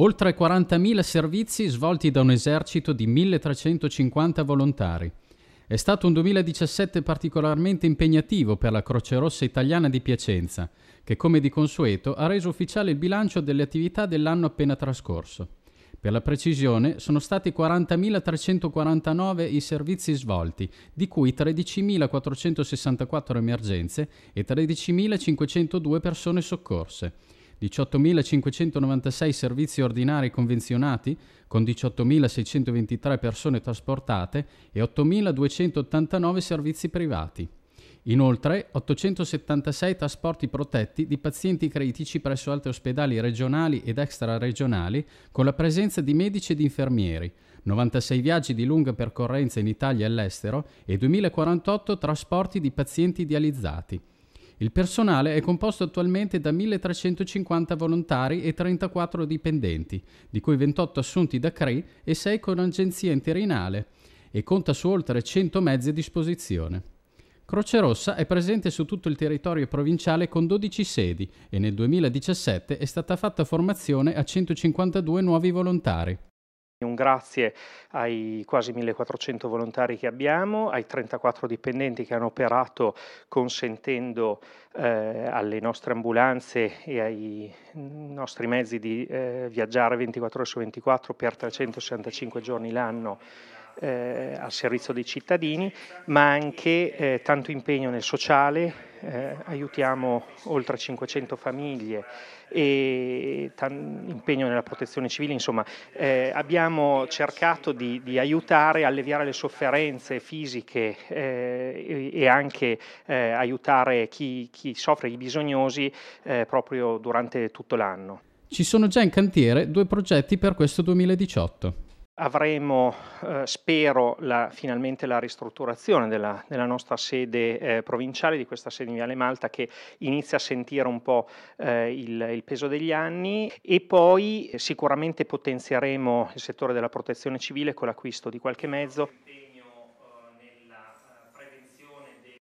oltre 40.000 servizi svolti da un esercito di 1.350 volontari. È stato un 2017 particolarmente impegnativo per la Croce Rossa Italiana di Piacenza, che come di consueto ha reso ufficiale il bilancio delle attività dell'anno appena trascorso. Per la precisione, sono stati 40.349 i servizi svolti, di cui 13.464 emergenze e 13.502 persone soccorse. 18.596 servizi ordinari convenzionati, con 18.623 persone trasportate e 8.289 servizi privati. Inoltre, 876 trasporti protetti di pazienti critici presso altri ospedali regionali ed extraregionali, con la presenza di medici ed infermieri, 96 viaggi di lunga percorrenza in Italia e all'estero e 2048 trasporti di pazienti dializzati. Il personale è composto attualmente da 1.350 volontari e 34 dipendenti, di cui 28 assunti da CRI e 6 con agenzia interinale, e conta su oltre 100 mezzi a disposizione. Croce Rossa è presente su tutto il territorio provinciale con 12 sedi e nel 2017 è stata fatta formazione a 152 nuovi volontari. Un grazie ai quasi 1400 volontari che abbiamo, ai 34 dipendenti che hanno operato consentendo eh, alle nostre ambulanze e ai nostri mezzi di eh, viaggiare 24 ore su 24 per 365 giorni l'anno eh, al servizio dei cittadini, ma anche eh, tanto impegno nel sociale, eh, aiutiamo oltre 500 famiglie e tan- impegno nella protezione civile, insomma eh, abbiamo cercato di, di, aiutare, alleviare le sofferenze fisiche eh, e, e, anche eh, aiutare chi, chi, soffre, i bisognosi eh, proprio durante tutto l'anno. Ci sono già in cantiere due progetti per questo 2018 avremo, eh, spero, la, finalmente la ristrutturazione della, della nostra sede eh, provinciale, di questa sede in Viale Malta che inizia a sentire un po' eh, il, il, peso degli anni e poi eh, sicuramente potenzieremo il settore della protezione civile con l'acquisto di qualche mezzo.